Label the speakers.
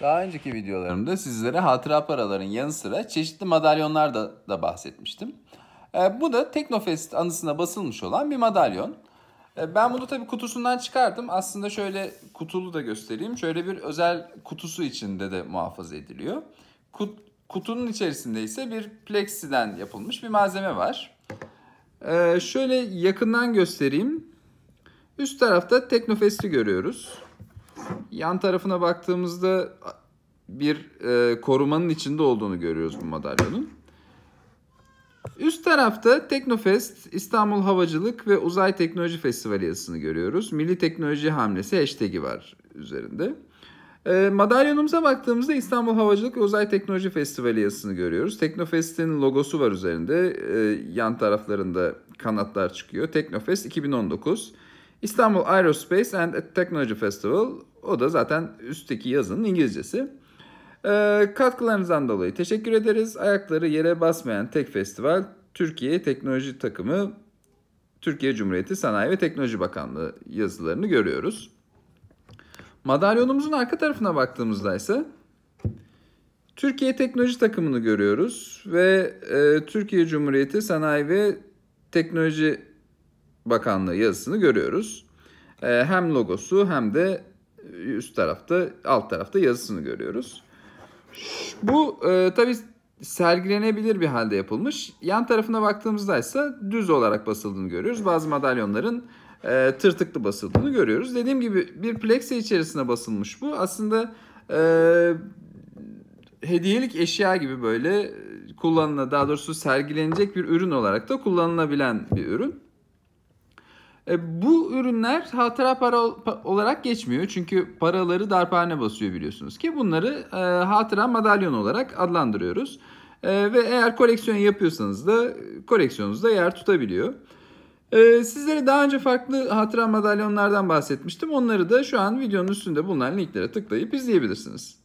Speaker 1: Daha önceki videolarımda sizlere hatıra paraların yanı sıra çeşitli madalyonlar da, da bahsetmiştim. E, bu da Teknofest anısına basılmış olan bir madalyon. E, ben bunu tabii kutusundan çıkardım. Aslında şöyle kutulu da göstereyim. Şöyle bir özel kutusu içinde de muhafaza ediliyor. Kut, kutunun içerisinde ise bir plexiden yapılmış bir malzeme var. E, şöyle yakından göstereyim. Üst tarafta Teknofest'i görüyoruz. Yan tarafına baktığımızda bir e, korumanın içinde olduğunu görüyoruz bu madalyonun. Üst tarafta Teknofest, İstanbul Havacılık ve Uzay Teknoloji Festivali yazısını görüyoruz. Milli Teknoloji Hamlesi hashtag'i var üzerinde. E, madalyonumuza baktığımızda İstanbul Havacılık ve Uzay Teknoloji Festivali yazısını görüyoruz. Teknofest'in logosu var üzerinde. E, yan taraflarında kanatlar çıkıyor. Teknofest 2019. İstanbul Aerospace and Technology Festival o da zaten üstteki yazının İngilizcesi. E, katkılarınızdan dolayı teşekkür ederiz. Ayakları yere basmayan tek festival Türkiye Teknoloji Takımı Türkiye Cumhuriyeti Sanayi ve Teknoloji Bakanlığı yazılarını görüyoruz. Madalyonumuzun arka tarafına baktığımızda ise Türkiye Teknoloji Takımını görüyoruz ve e, Türkiye Cumhuriyeti Sanayi ve Teknoloji Bakanlığı yazısını görüyoruz. Ee, hem logosu hem de üst tarafta, alt tarafta yazısını görüyoruz. Bu e, tabii sergilenebilir bir halde yapılmış. Yan tarafına baktığımızda ise düz olarak basıldığını görüyoruz. Bazı madalyonların e, tırtıklı basıldığını görüyoruz. Dediğim gibi bir plexi içerisine basılmış bu. Aslında e, hediyelik eşya gibi böyle kullanıla daha doğrusu sergilenecek bir ürün olarak da kullanılabilen bir ürün. E, bu ürünler hatıra para olarak geçmiyor. Çünkü paraları darphane basıyor biliyorsunuz ki. Bunları e, hatıra madalyon olarak adlandırıyoruz. E, ve eğer koleksiyon yapıyorsanız da koleksiyonunuzda yer tutabiliyor. Sizlere daha önce farklı hatıra madalyonlardan bahsetmiştim. Onları da şu an videonun üstünde bulunan linklere tıklayıp izleyebilirsiniz.